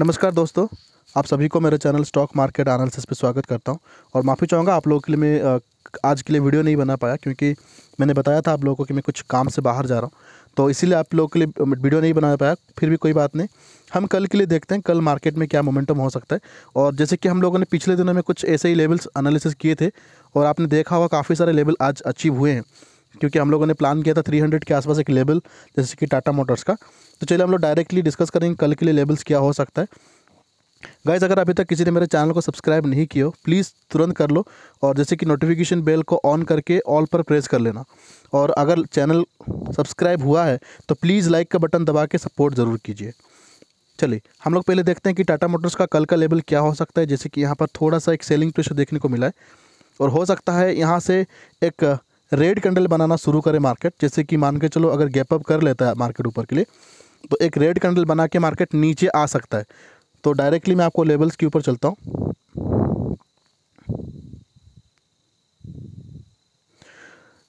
नमस्कार दोस्तों आप सभी को मेरे चैनल स्टॉक मार्केट एनालिसिस पे स्वागत करता हूं और माफ़ी चाहूँगा आप लोगों के लिए मैं आज के लिए वीडियो नहीं बना पाया क्योंकि मैंने बताया था आप लोगों को कि मैं कुछ काम से बाहर जा रहा हूं तो इसीलिए आप लोगों के लिए वीडियो नहीं बना पाया फिर भी कोई बात नहीं हम कल के लिए देखते हैं कल मार्केट में क्या मोमेंटम हो सकता है और जैसे कि हम लोगों ने पिछले दिनों में कुछ ऐसे ही लेवल्स एनालिसिस किए थे और आपने देखा होगा काफ़ी सारे लेवल आज अचीव हुए हैं क्योंकि हम लोगों ने प्लान किया था 300 के आसपास एक लेबल जैसे कि टाटा मोटर्स का तो चलिए हम लोग डायरेक्टली डिस्कस करेंगे कल के लिए लेबल्स क्या हो सकता है गाइज अगर अभी तक किसी ने मेरे चैनल को सब्सक्राइब नहीं किया हो प्लीज़ तुरंत कर लो और जैसे कि नोटिफिकेशन बेल को ऑन करके ऑल पर प्रेस कर लेना और अगर चैनल सब्सक्राइब हुआ है तो प्लीज़ लाइक का बटन दबा के सपोर्ट ज़रूर कीजिए चलिए हम लोग पहले देखते हैं कि टाटा मोटर्स का कल का लेवल क्या हो सकता है जैसे कि यहाँ पर थोड़ा सा एक सेलिंग प्रेशर देखने को मिला है और हो सकता है यहाँ से एक रेड कैंडल बनाना शुरू करे मार्केट जैसे कि मान के चलो अगर गैप अप कर लेता है मार्केट ऊपर के लिए तो एक रेड कैंडल बना के मार्केट नीचे आ सकता है तो डायरेक्टली मैं आपको लेवल्स के ऊपर चलता हूँ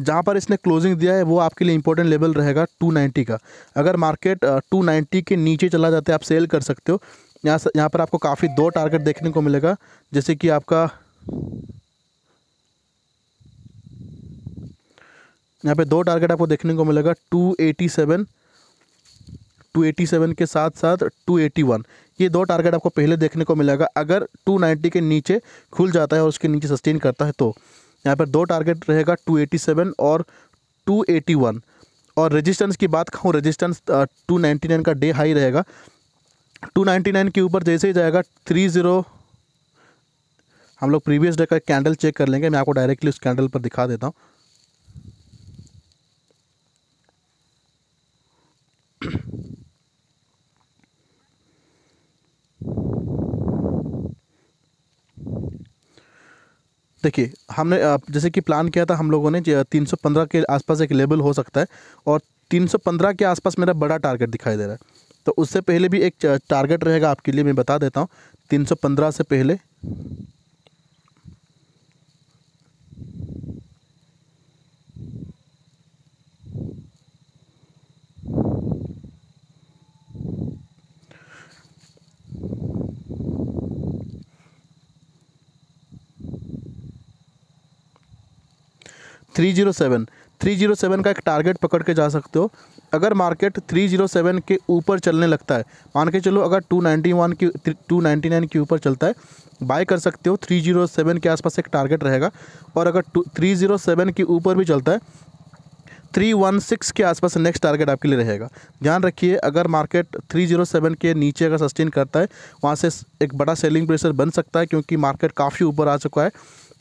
जहाँ पर इसने क्लोजिंग दिया है वो आपके लिए इंपॉर्टेंट लेवल रहेगा 290 का अगर मार्केट 290 के नीचे चला जाता है आप सेल कर सकते हो यहाँ यहाँ पर आपको काफ़ी दो टारगेट देखने को मिलेगा जैसे कि आपका यहाँ पे दो टारगेट आपको देखने को मिलेगा two eighty seven two eighty seven के साथ साथ टू एटी वन ये दो टारगेट आपको पहले देखने को मिलेगा अगर टू नाइन्टी के नीचे खुल जाता है और उसके नीचे सस्टेन करता है तो यहाँ पर दो टारगेट रहेगा टू एटी सेवन और टू एटी वन और रेजिस्टेंस की बात कहूँ रेजिस्टेंस टू नाइन्टी नाइन का डे हाई रहेगा टू नाइन्टी नाइन के ऊपर जैसे ही जाएगा थ्री ज़ीरो हम लोग प्रीवियस डे का कैंडल चेक कर लेंगे मैं आपको डायरेक्टली उस कैंडल पर दिखा देता हूँ देखिए हमने जैसे कि प्लान किया था हम लोगों ने तीन सौ पंद्रह के आसपास एक लेवल हो सकता है और तीन सौ पंद्रह के आसपास मेरा बड़ा टारगेट दिखाई दे रहा है तो उससे पहले भी एक टारगेट रहेगा आपके लिए मैं बता देता हूँ तीन सौ पंद्रह से पहले three zero seven three zero seven का एक टारगेट पकड़ के जा सकते हो अगर मार्केट थ्री जीरो सेवन के ऊपर चलने लगता है मान के चलो अगर टू नाइन्टी वन के टू नाइन्टी नाइन के ऊपर चलता है बाय कर सकते हो थ्री जीरो सेवन के आसपास एक टारगेट रहेगा और अगर टू थ्री जीरो सेवन के ऊपर भी चलता है थ्री वन सिक्स के आसपास नेक्स्ट टारगेट आपके लिए रहेगा ध्यान रखिए अगर मार्केट थ्री जीरो सेवन के नीचे अगर सस्टेन करता है वहाँ से एक बड़ा सेलिंग प्रेशर बन सकता है क्योंकि मार्केट काफ़ी ऊपर आ चुका है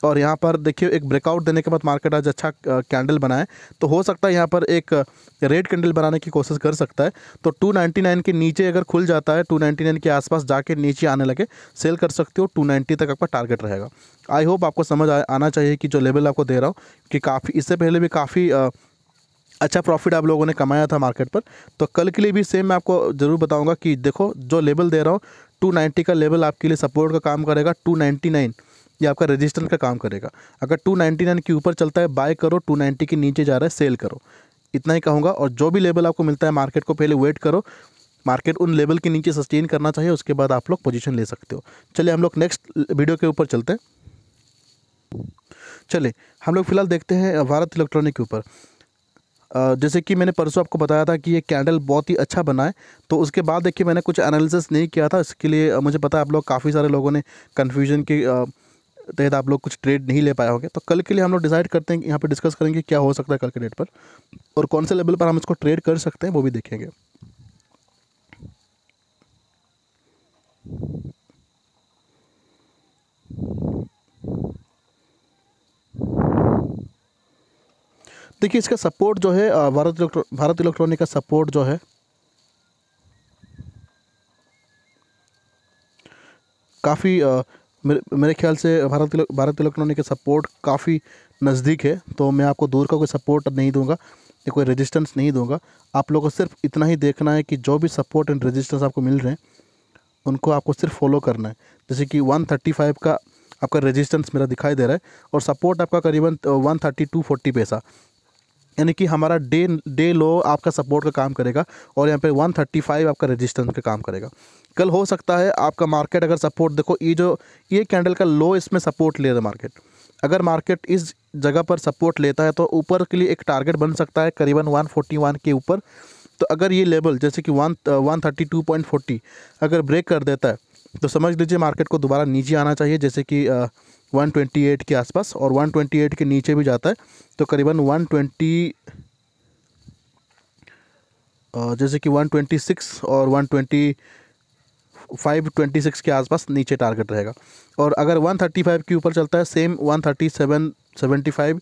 और यहाँ पर देखिए एक ब्रेकआउट देने के बाद मार्केट आज अच्छा कैंडल बनाए तो हो सकता है यहाँ पर एक रेड कैंडल बनाने की कोशिश कर सकता है तो 299 के नीचे अगर खुल जाता है 299 के आसपास जाके नीचे आने लगे सेल कर सकते हो 290 तक आपका टारगेट रहेगा आई होप आपको समझ आना चाहिए कि जो लेवल आपको दे रहा हूँ कि काफ़ी इससे पहले भी काफ़ी अच्छा प्रॉफिट आप लोगों ने कमाया था मार्केट पर तो कल के लिए भी सेम मैं आपको ज़रूर बताऊँगा कि देखो जो लेवल दे रहा हूँ टू का लेवल आपके लिए सपोर्ट का काम करेगा टू ये आपका रजिस्टर का काम करेगा अगर 299 के ऊपर चलता है बाय करो 290 के नीचे जा रहा है सेल करो इतना ही कहूँगा और जो भी लेवल आपको मिलता है मार्केट को पहले वेट करो मार्केट उन लेवल के नीचे सस्टेन करना चाहिए उसके बाद आप लोग पोजीशन ले सकते हो चलिए हम लोग नेक्स्ट वीडियो के ऊपर चलते हैं चलिए हम लोग फिलहाल देखते हैं भारत इलेक्ट्रॉनिक के ऊपर जैसे कि मैंने परसों आपको बताया था कि ये कैंडल बहुत ही अच्छा बना है तो उसके बाद देखिए मैंने कुछ एनालिसिस नहीं किया था इसके लिए मुझे पता है आप लोग काफ़ी सारे लोगों ने कन्फ्यूजन की तहत आप लोग कुछ ट्रेड नहीं ले पाए होंगे तो कल के लिए हम लोग डिसाइड करते हैं कि यहाँ पर डिस्कस करेंगे क्या हो सकता है कल के डेट पर और कौन से लेवल पर हम इसको ट्रेड कर सकते हैं वो भी देखेंगे देखिए इसका सपोर्ट जो है भारत इलेक्ट्रो भारत इलेक्ट्रॉनिक का सपोर्ट जो है काफ़ी मेरे मेरे ख्याल से भारत भारत इलेक्ट्रॉनिक के सपोर्ट काफ़ी नज़दीक है तो मैं आपको दूर का कोई सपोर्ट नहीं दूंगा या कोई रेजिस्टेंस नहीं दूंगा आप लोगों को सिर्फ इतना ही देखना है कि जो भी सपोर्ट एंड रेजिस्टेंस आपको मिल रहे हैं उनको आपको सिर्फ फॉलो करना है जैसे कि 135 का आपका रेजिस्टेंस मेरा दिखाई दे रहा है और सपोर्ट आपका करीबन वन uh, फोर्टी पैसा यानी कि हमारा डे डे लो आपका सपोर्ट का काम करेगा और यहाँ पे 135 आपका रेजिस्टेंस का काम करेगा कल हो सकता है आपका मार्केट अगर सपोर्ट देखो ये जो ये कैंडल का लो इसमें सपोर्ट ले रहा है मार्केट अगर मार्केट इस जगह पर सपोर्ट लेता है तो ऊपर के लिए एक टारगेट बन सकता है करीबन वन के ऊपर तो अगर ये लेवल जैसे कि one one thirty two point forty अगर ब्रेक कर देता है तो समझ लीजिए मार्केट को दोबारा नीचे आना चाहिए जैसे कि वन ट्वेंटी एट के आसपास और वन ट्वेंटी एट के नीचे भी जाता है तो करीबन वन ट्वेंटी जैसे कि वन ट्वेंटी सिक्स और one twenty five twenty six के आसपास नीचे टारगेट रहेगा और अगर वन थर्टी फाइव के ऊपर चलता है same one thirty seven seventy five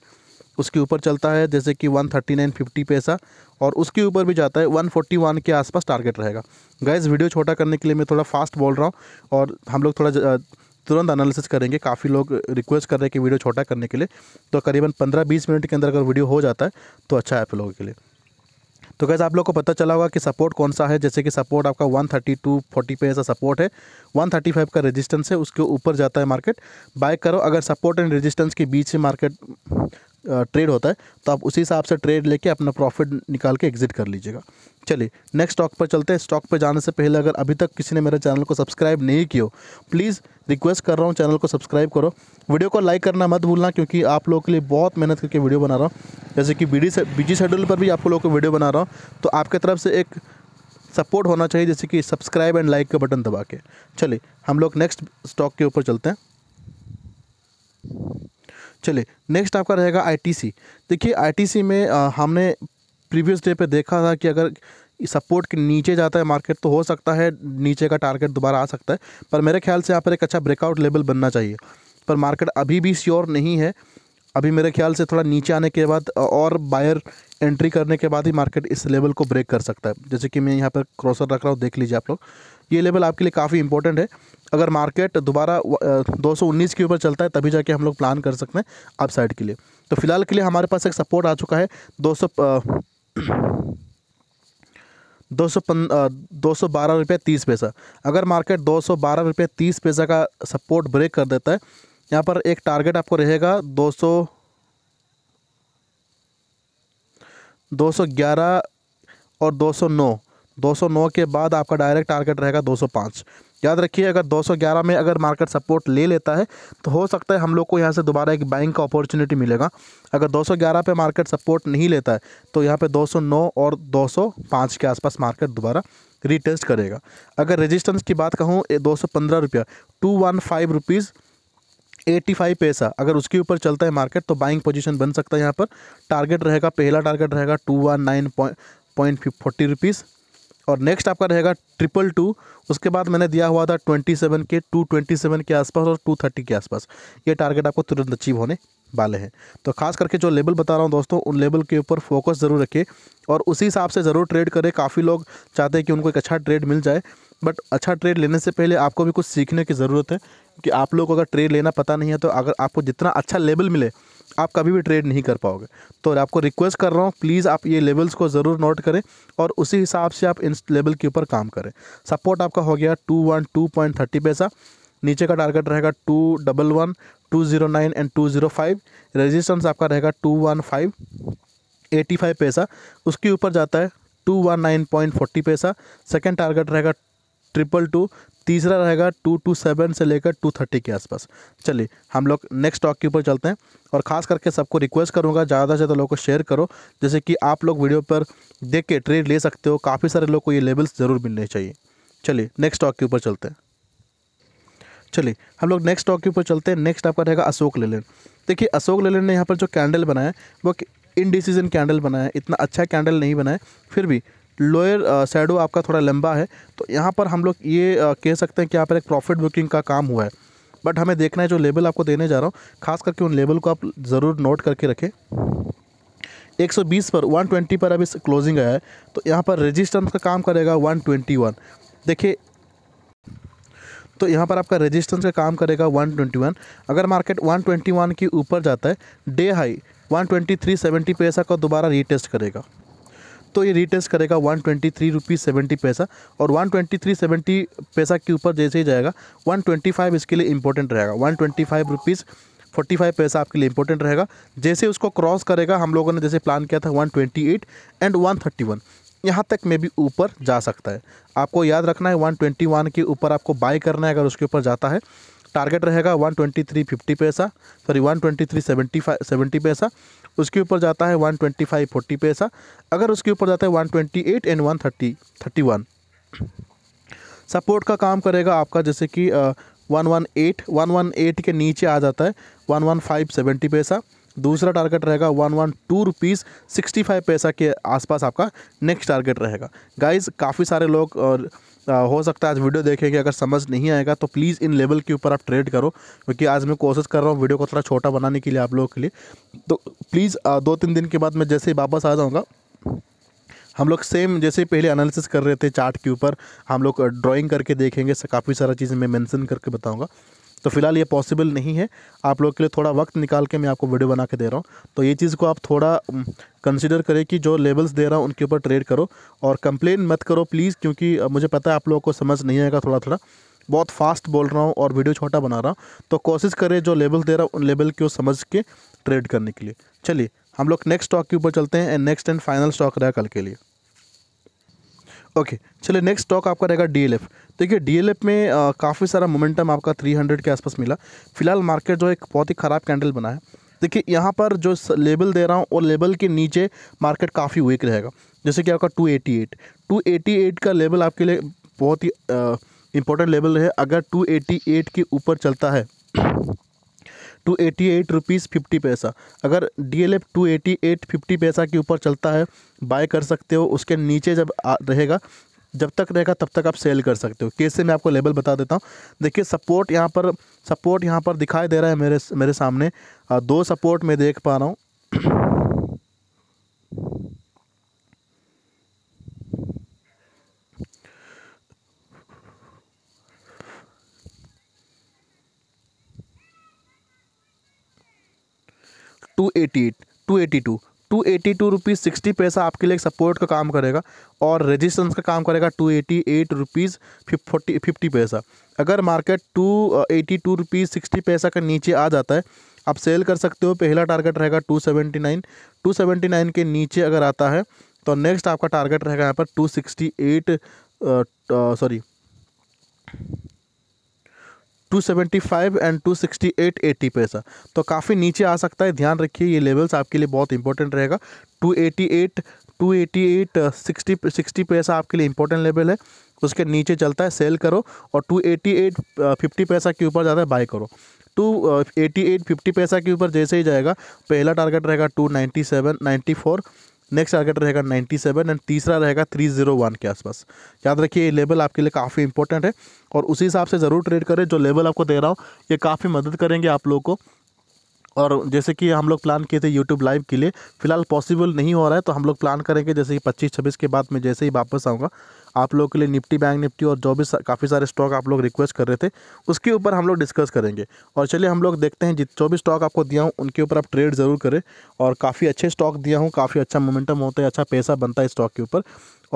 उसके ऊपर चलता है जैसे कि वन थर्टी नाइन फिफ्टी पैसा और उसके ऊपर भी जाता है वन फोर्टी वन के आसपास टारगेट रहेगा गैस वीडियो छोटा करने के लिए मैं थोड़ा फास्ट बोल रहा हूँ और हम लोग थोड़ा तुरंत एनालिसिस करेंगे काफ़ी लोग रिक्वेस्ट कर रहे हैं कि वीडियो छोटा करने के लिए तो करीबन पंद्रह बीस मिनट के अंदर अगर वीडियो हो जाता है तो अच्छा है आप लोगों के लिए तो कैसे आप लोग को पता चला होगा कि सपोर्ट कौन सा है जैसे कि सपोर्ट आपका 132 40 पे ऐसा सपोर्ट है 135 का रेजिस्टेंस है उसके ऊपर जाता है मार्केट बाय करो अगर सपोर्ट एंड रेजिस्टेंस के बीच से मार्केट ट्रेड होता है तो आप उसी हिसाब से ट्रेड लेके अपना प्रॉफिट निकाल के एग्जिट कर लीजिएगा चलिए नेक्स्ट स्टॉक पर चलते हैं स्टॉक पर जाने से पहले अगर अभी तक किसी ने मेरे चैनल को सब्सक्राइब नहीं किया प्लीज़ रिक्वेस्ट कर रहा हूँ चैनल को सब्सक्राइब करो वीडियो को लाइक करना मत भूलना क्योंकि आप लोगों के लिए बहुत मेहनत करके वीडियो बना रहा हूँ जैसे कि बीडी से बिजी शेड्यूल पर भी आप लोगों को वीडियो बना रहा हूँ तो आपके तरफ से एक सपोर्ट होना चाहिए जैसे कि सब्सक्राइब एंड लाइक का बटन दबा के चलिए हम लोग नेक्स्ट स्टॉक के ऊपर चलते हैं चलिए नेक्स्ट आपका रहेगा आईटीसी देखिए आईटीसी में आ, हमने प्रीवियस डे पे देखा था कि अगर सपोर्ट के नीचे जाता है मार्केट तो हो सकता है नीचे का टारगेट दोबारा आ सकता है पर मेरे ख्याल से यहाँ पर एक अच्छा ब्रेकआउट लेवल बनना चाहिए पर मार्केट अभी भी श्योर नहीं है अभी मेरे ख्याल से थोड़ा नीचे आने के बाद और बायर एंट्री करने के बाद ही मार्केट इस लेवल को ब्रेक कर सकता है जैसे कि मैं यहाँ पर क्रॉसर रख रहा हूँ देख लीजिए आप लोग ये लेवल आपके लिए काफ़ी इंपॉर्टेंट है अगर मार्केट दोबारा 219 के ऊपर चलता है तभी जाके हम लोग प्लान कर सकते हैं अपसाइड के लिए तो फिलहाल के लिए हमारे पास एक सपोर्ट आ चुका है दो सौ दो सौ पन दो सौ बारह रुपये तीस पैसा अगर मार्केट दो सौ बारह रुपये तीस पैसा का सपोर्ट ब्रेक कर देता है यहाँ पर एक टारगेट आपको रहेगा दो सौ दो सौ ग्यारह और दो सौ नौ दो सौ नौ के बाद आपका डायरेक्ट टारगेट रहेगा दो सौ पाँच याद रखिए अगर 211 में अगर मार्केट सपोर्ट ले लेता है तो हो सकता है हम लोग को यहाँ से दोबारा एक बाइंग का अपॉर्चुनिटी मिलेगा अगर 211 पे मार्केट सपोर्ट नहीं लेता है तो यहाँ पे 209 और 205 के आसपास मार्केट दोबारा रिटेस्ट करेगा अगर रेजिस्टेंस की बात कहूँ दो सौ पंद्रह रुपया two one five rupees eighty five पैसा अगर उसके ऊपर चलता है मार्केट तो बाइंग पोजिशन बन सकता है यहाँ पर टारगेट रहेगा पहला टारगेट रहेगा two one nine point point forty rupees और नेक्स्ट आपका रहेगा ट्रिपल टू उसके बाद मैंने दिया हुआ था ट्वेंटी सेवन के टू ट्वेंटी सेवन के आसपास और टू थर्टी के आसपास ये टारगेट आपको तुरंत अचीव होने वाले हैं तो खास करके जो लेवल बता रहा हूँ दोस्तों उन लेवल के ऊपर फोकस ज़रूर रखें और उसी हिसाब से ज़रूर ट्रेड करें काफ़ी लोग चाहते हैं कि उनको एक अच्छा ट्रेड मिल जाए बट अच्छा ट्रेड लेने से पहले आपको भी कुछ सीखने की ज़रूरत है कि आप लोग अगर ट्रेड लेना पता नहीं है तो अगर आपको जितना अच्छा लेवल मिले आप कभी भी ट्रेड नहीं कर पाओगे तो आपको रिक्वेस्ट कर रहा हूँ प्लीज़ आप ये लेवल्स को ज़रूर नोट करें और उसी हिसाब से आप इन लेवल के ऊपर काम करें सपोर्ट आपका हो गया two one two point thirty पैसा नीचे का टारगेट रहेगा two double one two zero nine and two zero five resistance आपका रहेगा two one five eighty five पैसा उसके ऊपर जाता है two one nine point forty पैसा सेकेंड टारगेट रहेगा ट्रिपल टू तीसरा रहेगा टू टू सेवन से लेकर टू थर्टी के आसपास चलिए हम लोग नेक्स्ट स्टॉक के ऊपर चलते हैं और ख़ास करके सबको रिक्वेस्ट करूँगा ज़्यादा से ज़्यादा लोगों को शेयर करो जैसे कि आप लोग वीडियो पर देख के ट्रेड ले सकते हो काफ़ी सारे लोग को ये लेवल्स ज़रूर मिलने चाहिए चलिए नेक्स्ट स्टॉक के ऊपर चलते हैं चलिए हम लोग नेक्स्ट स्टॉक के ऊपर चलते हैं नेक्स्ट आपका रहेगा अशोक लेलैंड देखिए अशोक लेलैंड ने यहाँ पर जो कैंडल बनाया वो इन डिसीजन कैंडल बनाया इतना अच्छा कैंडल नहीं बनाया फिर भी लोअर शेडो uh, आपका थोड़ा लंबा है तो यहाँ पर हम लोग ये uh, कह सकते हैं कि यहाँ पर एक प्रॉफिट बुकिंग का काम हुआ है बट हमें देखना है जो लेबल आपको देने जा रहा हूँ खास करके उन लेबल को आप ज़रूर नोट करके रखें 120 पर 120 पर अभी क्लोजिंग आया है तो यहाँ पर रेजिस्टेंस का काम करेगा 121 देखिए तो यहाँ पर आपका रेजिस्टेंस का काम करेगा 121 अगर मार्केट 121 के ऊपर जाता है डे हाई 123.70 पे ऐसा का दोबारा रीटेस्ट करेगा तो ये रिटेस्ट करेगा one twenty three rupees seventy पैसा और वन ट्वेंटी थ्री सेवेंटी पैसा के ऊपर जैसे ही जाएगा वन ट्वेंटी फाइव इसके लिए इंपॉर्टेंट रहेगा one twenty five rupees forty five पैसा आपके लिए इंपॉर्टेंट रहेगा जैसे उसको क्रॉस करेगा हम लोगों ने जैसे प्लान किया था one twenty eight and one thirty one यहाँ तक मे भी ऊपर जा सकता है आपको याद रखना है वन ट्वेंटी वन के ऊपर आपको बाय करना है अगर उसके ऊपर जाता है टारगेट रहेगा वन ट्वेंटी थ्री फिफ्टी पैसा sorry one twenty three seventy five seventy पैसा उसके ऊपर जाता है वन ट्वेंटी फाइव फोर्टी पैसा अगर उसके ऊपर जाता है one twenty eight and one thirty thirty one support का काम करेगा आपका जैसे कि one one eight one one eight के नीचे आ जाता है वन वन फाइव सेवेंटी पैसा दूसरा टारगेट रहेगा one one two rupees sixty five पैसा के आसपास आपका नेक्स्ट टारगेट रहेगा गाइज काफ़ी सारे लोग हो सकता है आज वीडियो देखेंगे अगर समझ नहीं आएगा तो प्लीज़ इन लेवल के ऊपर आप ट्रेड करो क्योंकि आज मैं कोशिश कर रहा हूँ वीडियो को थोड़ा छोटा बनाने के लिए आप लोगों के लिए तो प्लीज़ दो तीन दिन के बाद मैं जैसे ही वापस आ जाऊँगा हम लोग सेम जैसे पहले एनालिसिस कर रहे थे चार्ट के ऊपर हम लोग ड्राइंग करके देखेंगे काफ़ी सारा चीज़ें मैं मेंशन करके बताऊंगा तो फिलहाल ये पॉसिबल नहीं है आप लोग के लिए थोड़ा वक्त निकाल के मैं आपको वीडियो बना के दे रहा हूँ तो ये चीज़ को आप थोड़ा कंसिडर करें कि जो लेवल्स दे रहा हूँ उनके ऊपर ट्रेड करो और कंप्लेन मत करो प्लीज़ क्योंकि मुझे पता है आप लोगों को समझ नहीं आएगा थोड़ा थोड़ा बहुत फास्ट बोल रहा हूँ और वीडियो छोटा बना रहा हूँ तो कोशिश करें जो लेवल दे रहा हूँ उन लेवल को समझ के ट्रेड करने के लिए चलिए हम लोग नेक्स्ट स्टॉक के ऊपर चलते हैं and next and final stock रहा कल के लिए ओके चलिए नेक्स्ट स्टॉक आपका रहेगा डी देखिए डी में काफ़ी सारा मोमेंटम आपका 300 के आसपास मिला फिलहाल मार्केट जो एक बहुत ही ख़राब कैंडल बना है देखिए यहाँ पर जो लेबल दे रहा हूँ और लेबल के नीचे मार्केट काफ़ी वीक रहेगा जैसे कि आपका 288 288 का लेवल आपके लिए बहुत ही इंपॉर्टेंट लेवल है अगर टू के ऊपर चलता है two eighty eight rupees fifty पैसा अगर D L F two eighty eight fifty पैसा के ऊपर चलता है बाय कर सकते हो उसके नीचे जब रहेगा जब तक रहेगा तब तक आप सेल कर सकते हो कैसे मैं आपको लेबल बता देता हूँ देखिए सपोर्ट यहाँ पर सपोर्ट यहाँ पर दिखाई दे रहा है मेरे मेरे सामने दो सपोर्ट मैं देख पा रहा हूँ two eighty eight two eighty two two eighty two rupees sixty पैसा आपके लिए सपोर्ट का काम करेगा और रेजिस्टेंस का काम करेगा two eighty eight rupees forty fifty पैसा अगर market two eighty two rupees sixty पैसा का नीचे आ जाता है आप सेल कर सकते हो पहला टारगेट रहेगा two seventy nine two seventy nine के नीचे अगर आता है तो नेक्स्ट आपका टारगेट रहेगा यहाँ पर two sixty eight sorry 275 and 268 80 पैसा तो काफ़ी नीचे आ सकता है ध्यान रखिए ये लेवल्स आपके लिए बहुत इंपॉर्टेंट रहेगा 288 288 60 सिक्सटी पैसा आपके लिए इंपॉर्टेंट लेवल है उसके नीचे चलता है सेल करो और 288 50 पैसा के ऊपर ज़्यादा बाय करो टू एटी एट फिफ्टी पैसा के ऊपर जैसे ही जाएगा पहला टारगेट रहेगा two ninety seven ninety four next target रहेगा 97 एंड तीसरा रहेगा 301 के आसपास याद रखिए ये लेवल आपके लिए काफ़ी इंपॉर्टेंट है और उसी हिसाब से ज़रूर ट्रेड करें जो लेवल आपको दे रहा हूँ ये काफ़ी मदद करेंगे आप लोग को और जैसे कि हम लोग प्लान किए थे यूट्यूब लाइव के लिए फिलहाल पॉसिबल नहीं हो रहा है तो हम लोग प्लान करेंगे जैसे कि पच्चीस छब्बीस के बाद मैं जैसे ही वापस आऊँगा आप लोग के लिए निफ्टी बैंक निफ्टी और जो भी सा, काफ़ी सारे स्टॉक आप लोग रिक्वेस्ट कर रहे थे उसके ऊपर हम लोग डिस्कस करेंगे और चलिए हम लोग देखते हैं जित जो भी स्टॉक आपको दिया हूँ उनके ऊपर आप ट्रेड ज़रूर करें और काफ़ी अच्छे स्टॉक दिया हूँ काफ़ी अच्छा मोमेंटम होता है अच्छा पैसा बनता है स्टॉक के ऊपर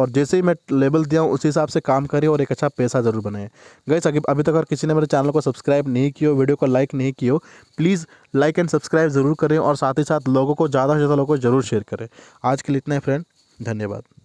और जैसे ही मैं लेवल दिया हूँ उसी हिसाब से काम करें और एक अच्छा पैसा ज़रूर बनाए गए अभी अभी तक अगर किसी ने मेरे चैनल को सब्सक्राइब नहीं किया वीडियो को लाइक नहीं किया प्लीज़ लाइक एंड सब्सक्राइब ज़रूर करें और साथ ही साथ लोगों को ज़्यादा से ज़्यादा लोगों को ज़रूर शेयर करें आज के लिए इतना ही फ्रेंड धन्यवाद